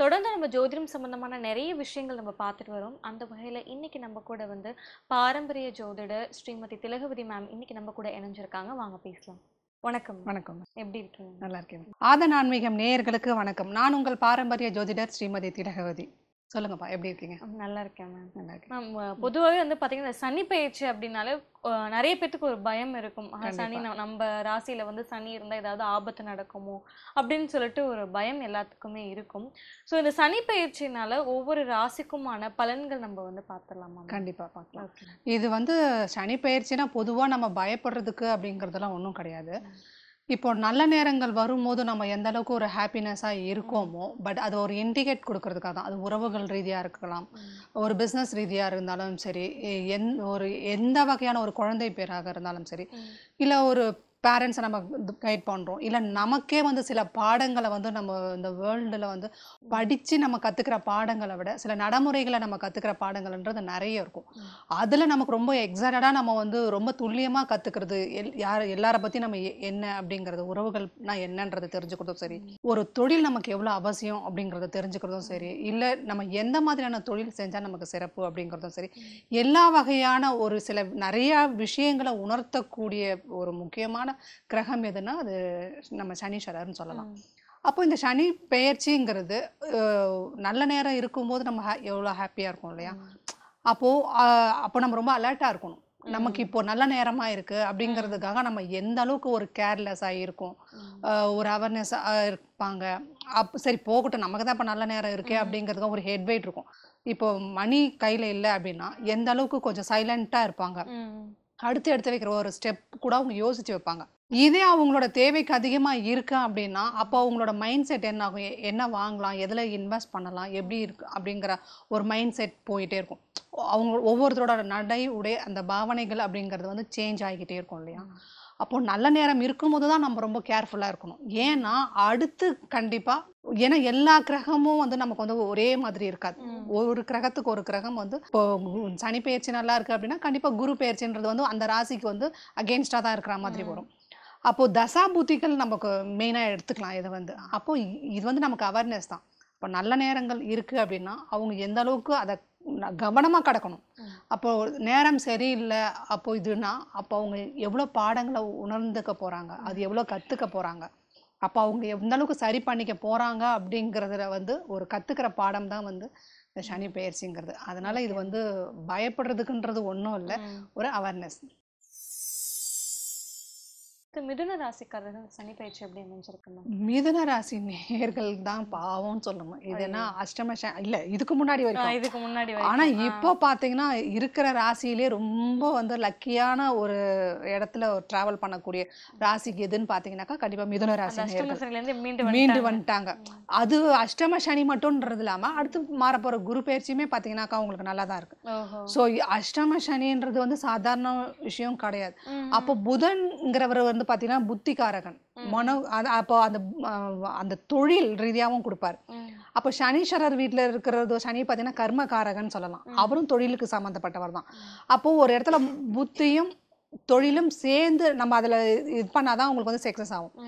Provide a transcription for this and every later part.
தொடர்ந்து நம்ம ஜோதிடம் சம்மந்தமான நிறைய விஷயங்கள் நம்ம பார்த்துட்டு வரோம் அந்த வகையில் இன்றைக்கி நம்ம கூட வந்து பாரம்பரிய ஜோதிட ஸ்ரீமதி திலகவதி மேம் இன்றைக்கி நம்ம கூட இணைஞ்சிருக்காங்க வாங்க பேசலாம் வணக்கம் வணக்கம் எப்படி இருக்கீங்க நல்லா இருக்கேன் ஆதன் ஆன்மீகம் நேயர்களுக்கு வணக்கம் நான் உங்கள் பாரம்பரிய ஜோதிடர் ஸ்ரீமதி திலகவதி சொல்லுங்கப்பா எப்படி இருக்கீங்க நல்லா இருக்கேன் மேம் நல்லா இருக்கேன் மேம் பொதுவாகவே வந்து பார்த்தீங்கன்னா சனி பயிற்சி அப்படின்னாலே நிறைய பேத்துக்கு ஒரு பயம் இருக்கும் சனி நம்ம ராசியில் வந்து சனி இருந்தால் ஏதாவது ஆபத்து நடக்குமோ அப்படின்னு சொல்லிட்டு ஒரு பயம் எல்லாத்துக்குமே இருக்கும் ஸோ இந்த சனி பயிற்சினால ஒவ்வொரு ராசிக்குமான பலன்கள் நம்ம வந்து பார்த்துடலாமா கண்டிப்பாக பார்க்கலாம் இது வந்து சனி பயிற்சினா பொதுவாக நம்ம பயப்படுறதுக்கு அப்படிங்கிறதெல்லாம் ஒன்றும் கிடையாது இப்போ நல்ல நேரங்கள் வரும்போது நம்ம எந்த அளவுக்கு ஒரு ஹாப்பினஸ்ஸாக இருக்கோமோ பட் அது ஒரு இண்டிகேட் கொடுக்கறதுக்காக தான் அது உறவுகள் ரீதியாக இருக்கலாம் ஒரு பிஸ்னஸ் ரீதியாக இருந்தாலும் சரி எந் ஒரு எந்த வகையான ஒரு குழந்தை பேராக இருந்தாலும் சரி இல்லை ஒரு பேரண்ட்ஸை நம்ம கைட் பண்ணுறோம் இல்லை நமக்கே வந்து சில பாடங்களை வந்து நம்ம இந்த வேர்ல்டில் வந்து படித்து நம்ம கற்றுக்கிற பாடங்களை விட சில நடைமுறைகளை நம்ம கற்றுக்கிற பாடங்கள்ன்றது நிறைய இருக்கும் அதில் நமக்கு ரொம்ப எக்ஸைட்டடாக நம்ம வந்து ரொம்ப துல்லியமாக கற்றுக்கிறது எல் யார் எல்லாரை பற்றி நம்ம என்ன அப்படிங்கிறது உறவுகள்னா என்னன்றது தெரிஞ்சுக்கிறதும் சரி ஒரு தொழில் நமக்கு எவ்வளோ அவசியம் அப்படிங்கிறத தெரிஞ்சுக்கிறதும் சரி இல்லை நம்ம எந்த மாதிரியான தொழில் செஞ்சால் நமக்கு சிறப்பு அப்படிங்கிறதும் சரி எல்லா வகையான ஒரு சில நிறையா விஷயங்களை உணர்த்தக்கூடிய ஒரு முக்கியமான கிரகம் எதுனா அது நம்ம சனீஸ்வரர்னு சொல்லலாம் அப்போ இந்த சனி பெயர்ச்சிங்கிறது நல்ல நேரம் இருக்கும்போது நம்ம எவ்வளோ ஹாப்பியாக இருக்கும் இல்லையா அப்போது அப்போ நம்ம ரொம்ப அலர்ட்டாக இருக்கணும் நமக்கு இப்போ நல்ல நேரமா இருக்கு அப்படிங்கிறதுக்காக நம்ம எந்த அளவுக்கு ஒரு கேர்லெஸ் ஆகிருக்கும் ஒரு அவேர்னஸ்ஸாக இருப்பாங்க அப் சரி போகட்டும் நமக்கு தான் இப்போ நல்ல நேரம் இருக்கே அப்படிங்கிறதுக்கு ஒரு ஹெட் வெயிட் இருக்கும் இப்போ மணி கையில் இல்லை அப்படின்னா எந்த அளவுக்கு கொஞ்சம் சைலண்ட்டாக இருப்பாங்க அடுத்து எடுத்து வைக்கிற ஒரு ஸ்டெப் கூட அவங்க யோசித்து வைப்பாங்க இதே அவங்களோட தேவைக்கு அதிகமாக இருக்கா அப்படின்னா அப்போ அவங்களோட மைண்ட் செட் என்ன ஆகும் என்ன வாங்கலாம் எதில் இன்வெஸ்ட் பண்ணலாம் எப்படி இருக்கு அப்படிங்கிற ஒரு மைண்ட் செட் போயிட்டே இருக்கும் அவங்க ஒவ்வொருத்தரோட நடை உடைய அந்த பாவனைகள் அப்படிங்கிறது வந்து சேஞ்ச் ஆகிக்கிட்டே இருக்கும் இல்லையா அப்போ நல்ல நேரம் இருக்கும்போது தான் நம்ம ரொம்ப கேர்ஃபுல்லாக இருக்கணும் ஏன்னா அடுத்து கண்டிப்பாக ஏன்னா எல்லா கிரகமும் வந்து நமக்கு வந்து ஒரே மாதிரி இருக்காது ஒரு கிரகத்துக்கு ஒரு கிரகம் வந்து இப்போ சனி பயிற்சி நல்லா இருக்குது அப்படின்னா கண்டிப்பாக குரு பயிற்சின்றது வந்து அந்த ராசிக்கு வந்து அகேன்ஸ்டாக தான் இருக்கிற மாதிரி வரும் அப்போது தசா புத்திகள் நமக்கு மெயினாக எடுத்துக்கலாம் இதை வந்து அப்போது இது வந்து நமக்கு அவேர்னஸ் தான் இப்போ நல்ல நேரங்கள் இருக்குது அப்படின்னா அவங்க எந்த அளவுக்கு அதை கவனமாக கிடக்கணும் அப்போ நேரம் சரியில்லை அப்போ இதுனா அப்போ அவங்க எவ்வளோ பாடங்களை உணர்ந்துக்க போகிறாங்க அது எவ்வளோ கற்றுக்க போகிறாங்க அப்போ அவங்க எந்த அளவுக்கு சரி பண்ணிக்க போகிறாங்க அப்படிங்கிறதுல வந்து ஒரு கற்றுக்கிற பாடம் தான் வந்து இந்த சனி பெயர்ச்சிங்கிறது அதனால் இது வந்து பயப்படுறதுக்குன்றது ஒன்றும் இல்லை ஒரு அவேர்னஸ் மிதுன ராசிக்காரர்கள் சனி பயிற்சி எப்படி அமைஞ்சிருக்குமா மிதுன ராசி நேர்கள் தான் பாவம் சொல்லணும் இதுனா அஷ்டம இல்ல இதுக்கு முன்னாடி வரைக்கும் இதுக்கு முன்னாடி ஆனா இப்போ பாத்தீங்கன்னா இருக்கிற ராசியிலே ரொம்ப வந்து லக்கியான ஒரு இடத்துல டிராவல் பண்ணக்கூடிய ராசிக்கு எதுன்னு பாத்தீங்கன்னாக்கா கண்டிப்பா மிதுன ராசி மீண்டு வந்துட்டாங்க அது அஷ்டம சனி மட்டும்ன்றது இல்லாம அடுத்து மாறப்போற குரு பயிற்சியுமே பாத்தீங்கன்னாக்கா உங்களுக்கு நல்லா தான் இருக்கு சோ அஷ்டம சனின்றது வந்து சாதாரண விஷயம் கிடையாது அப்போ புதன்கிறவர் வந்து வந்து பார்த்தீங்கன்னா புத்திகாரகன் மனோ அப்போ அந்த அந்த தொழில் ரீதியாகவும் கொடுப்பார் அப்போ சனீஸ்வரர் வீட்டில் இருக்கிறதோ சனி பார்த்தீங்கன்னா கர்மகாரகன் சொல்லலாம் அவரும் தொழிலுக்கு சம்மந்தப்பட்டவர் தான் அப்போ ஒரு இடத்துல புத்தியும் தொழிலும் சேர்ந்து நம்ம அதில் இது பண்ணால் தான் அவங்களுக்கு வந்து சக்ஸஸ் ஆகும்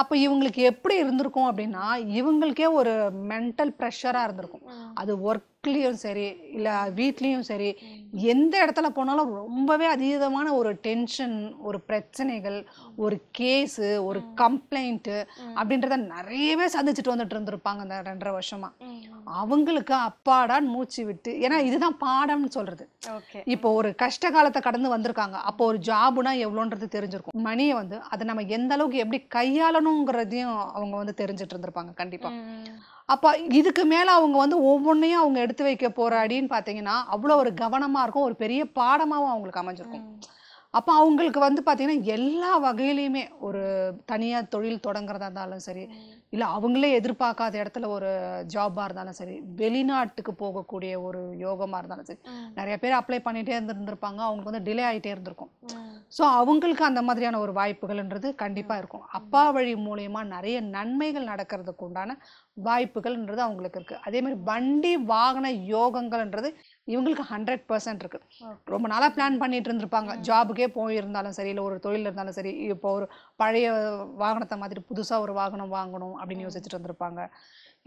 அப்போ இவங்களுக்கு எப்படி இருந்திருக்கும் அப்படின்னா இவங்களுக்கே ஒரு மென்டல் ப்ரெஷராக இருந்திருக்கும் அது ஒர்க்லேயும் சரி இல்லை வீட்லேயும் சரி எந்த இடத்துல போனாலும் ரொம்பவே அதீதமான ஒரு டென்ஷன் ஒரு பிரச்சனைகள் ஒரு கேஸு ஒரு கம்ப்ளைண்ட்டு அப்படின்றத நிறையவே சந்திச்சுட்டு வந்துட்டு இருந்திருப்பாங்க அந்த ரெண்டரை வருஷமாக அவங்களுக்கு அப்பாடான்னு மூச்சு விட்டு ஏன்னா இதுதான் பாடம்னு சொல்றது இப்போ ஒரு கஷ்ட காலத்தை கடந்து வந்திருக்காங்க அப்போ ஒரு ஜாபுனா எவ்வளோன்றது தெரிஞ்சிருக்கும் மணியை வந்து அதை நம்ம எந்த அளவுக்கு எப்படி கையாளணுங்கிறதையும் அவங்க வந்து தெரிஞ்சுட்டு இருந்திருப்பாங்க கண்டிப்பா அப்போ இதுக்கு மேலே அவங்க வந்து ஒவ்வொன்றையும் அவங்க எடுத்து வைக்க போற அப்படின்னு பார்த்தீங்கன்னா அவ்வளோ ஒரு கவனமாக இருக்கும் ஒரு பெரிய பாடமாகவும் அவங்களுக்கு அமைஞ்சிருக்கும் அப்போ அவங்களுக்கு வந்து பார்த்திங்கன்னா எல்லா வகையிலையுமே ஒரு தனியாக தொழில் தொடங்குறதா இருந்தாலும் சரி இல்லை அவங்களே எதிர்பார்க்காத இடத்துல ஒரு ஜாபாக இருந்தாலும் சரி வெளிநாட்டுக்கு போகக்கூடிய ஒரு யோகமாக இருந்தாலும் சரி நிறைய பேர் அப்ளை பண்ணிகிட்டே இருந்துருப்பாங்க அவங்களுக்கு வந்து டிலே ஆகிட்டே இருந்திருக்கும் ஸோ அவங்களுக்கு அந்த மாதிரியான ஒரு வாய்ப்புகள்ன்றது கண்டிப்பாக இருக்கும் அப்பா வழி மூலயமா நிறைய நன்மைகள் நடக்கிறதுக்கு உண்டான வாய்ப்புகள்ன்றது அவங்களுக்கு இருக்குது அதே மாதிரி வண்டி வாகன யோகங்கள்ன்றது இவங்களுக்கு ஹண்ட்ரட் பர்சன்ட் இருக்குது ரொம்ப நாளாக பிளான் பண்ணிட்டு இருந்திருப்பாங்க ஜாபுக்கே போயிருந்தாலும் சரி இல்லை ஒரு தொழில் இருந்தாலும் சரி இப்போ ஒரு பழைய வாகனத்தை மாதிரி புதுசாக ஒரு வாகனம் வாங்கணும் அப்படின்னு யோசிச்சுட்டு இருந்திருப்பாங்க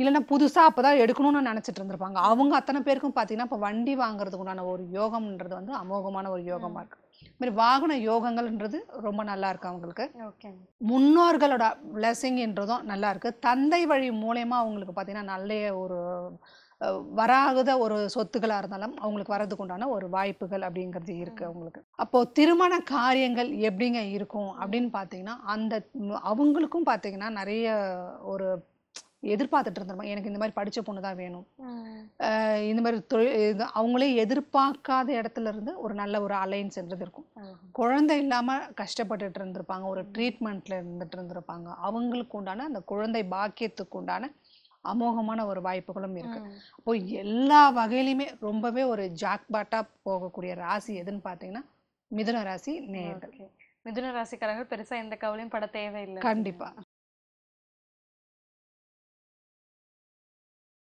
இல்லைன்னா புதுசாக அப்போ தான் எடுக்கணும்னு நினச்சிட்டு இருந்திருப்பாங்க அவங்க அத்தனை பேருக்கும் பார்த்தீங்கன்னா இப்போ வண்டி வாங்குறதுக்கு உண்டான ஒரு யோகம்ன்றது வந்து அமோகமான ஒரு யோகமாக இருக்குது இதுமாரி வாகன யோகங்கள்ன்றது ரொம்ப நல்லா இருக்கு அவங்களுக்கு முன்னோர்களோட பிளஸிங்ன்றதும் நல்லா இருக்கு தந்தை வழி மூலயமா அவங்களுக்கு பார்த்தீங்கன்னா நல்ல ஒரு வராகுத ஒரு சொத்துக்களாக இருந்தாலும் அவங்களுக்கு வர்றதுக்கு உண்டான ஒரு வாய்ப்புகள் அப்படிங்கிறது இருக்குது அவங்களுக்கு அப்போது திருமண காரியங்கள் எப்படிங்க இருக்கும் அப்படின்னு பார்த்தீங்கன்னா அந்த அவங்களுக்கும் பார்த்தீங்கன்னா நிறைய ஒரு எதிர்பார்த்துட்டு இருந்திருப்பாங்க எனக்கு இந்த மாதிரி படித்த பொண்ணு தான் வேணும் இந்த மாதிரி தொழில் அவங்களே எதிர்பார்க்காத இடத்துல இருந்து ஒரு நல்ல ஒரு அலைன்ஸ்ன்றது இருக்கும் குழந்தை இல்லாமல் கஷ்டப்பட்டுட்டு இருந்திருப்பாங்க ஒரு ட்ரீட்மெண்ட்டில் இருந்துட்டு இருந்திருப்பாங்க அவங்களுக்கு உண்டான அந்த குழந்தை பாக்கியத்துக்கு உண்டான அமோகமான ஒரு வாய்ப்புகளும் இருக்கு அப்போ எல்லா வகையிலையுமே ரொம்பவே ஒரு ஜாக்பாட்டாக போகக்கூடிய ராசி எதுன்னு பார்த்தீங்கன்னா மிதுன ராசி நேர்கள் மிதுன ராசிக்காரர்கள் பெருசா எந்த கவலையும் பட தேவையில்லை கண்டிப்பா